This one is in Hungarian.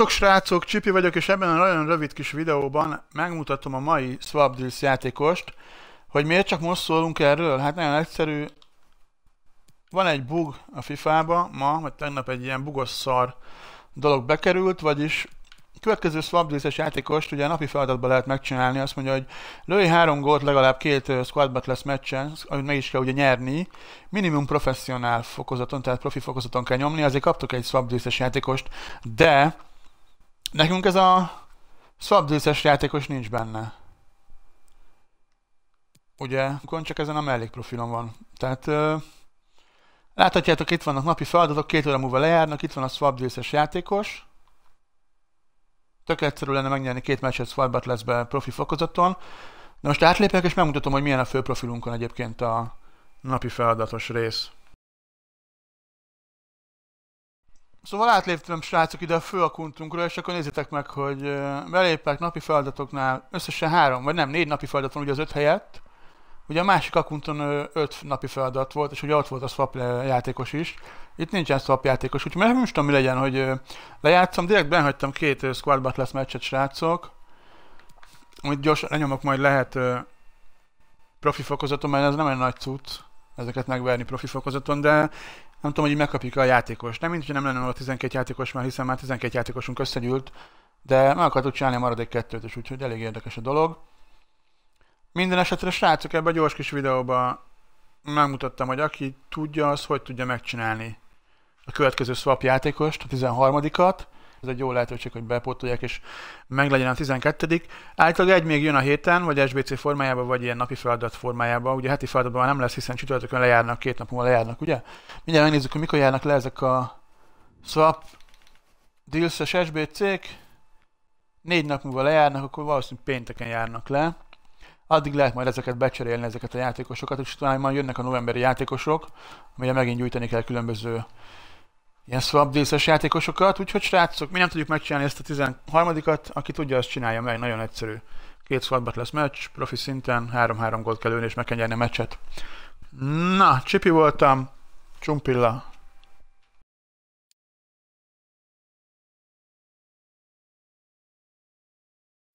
Sziasztok srácok, Csipi vagyok, és ebben a nagyon rövid kis videóban megmutatom a mai Swap Deals játékost, hogy miért csak most szólunk erről, hát nagyon egyszerű. Van egy bug a FIFA-ba, ma, vagy tegnap egy ilyen bugos szar dolog bekerült, vagyis következő swapdeals játékost ugye napi feladatban lehet megcsinálni, azt mondja, hogy lőj három gólt legalább két squad lesz meccsen, amit meg is kell ugye nyerni, minimum professzionál fokozaton, tehát profi fokozaton kell nyomni, azért kaptok egy swapdeals játékost, de Nekünk ez a szabdőszes játékos nincs benne. Ugye, akkor csak ezen a mellékprofilon van. Tehát ö, láthatjátok, itt vannak napi feladatok, két óra múlva lejárnak, itt van a swapdőszes játékos. Tök egyszerű lenne megnyerni két meccset Swap lesz be profi fokozaton. De most átlépek és megmutatom, hogy milyen a fő profilunkon egyébként a napi feladatos rész. Szóval átléptem srácok ide a főakuntunkra, és akkor nézzétek meg, hogy belépek napi feladatoknál összesen három, vagy nem, négy napi feladat van ugye az öt helyett. Ugye a másik akunton öt napi feladat volt, és ugye ott volt a swap játékos is. Itt nincsen swap játékos, úgyhogy nem is tudom mi legyen, hogy lejátszom. Direkt benhagytam két squad battle meccset srácok. Amit gyorsan lenyomok, majd lehet profi fokozatom, mert ez nem egy nagy cucc ezeket megverni profi fokozaton, de nem tudom, hogy megkapjuk a játékos. Nem, mint hogy nem lenne a 12 játékos, mert hiszen már 12 játékosunk összegyűlt, de meg akartuk csinálni a maradék kettőt is, úgyhogy elég érdekes a dolog. Minden esetre srácok, ebbe a gyors kis videóba megmutattam, hogy aki tudja, az hogy tudja megcsinálni a következő swap játékost, a 13-at, ez egy jó lehetőség, hogy bepótolják, és meglegyen a 12 Általában egy még jön a héten, vagy SBC formájában, vagy ilyen napi feladat formájában. Ugye heti feladatban már nem lesz, hiszen csütörtökön lejárnak, két nap múlva lejárnak, ugye? Mindjárt megnézzük, hogy mikor járnak le ezek a swap deals-es SBC-k. Négy nap múlva lejárnak, akkor valószínűleg pénteken járnak le. Addig lehet majd ezeket becserélni, ezeket a játékosokat, és talán majd jönnek a novemberi játékosok, amire megint gyűjteni kell különböző ilyen swapdíszes játékosokat, úgyhogy srácok, mi nem tudjuk megcsinálni ezt a 13-at, aki tudja, azt csinálja meg, nagyon egyszerű. Két swapbat lesz meccs, profi szinten, 3-3 gólt kell lőni, és meg kell nyerni a meccset. Na, csipi voltam, csumpilla,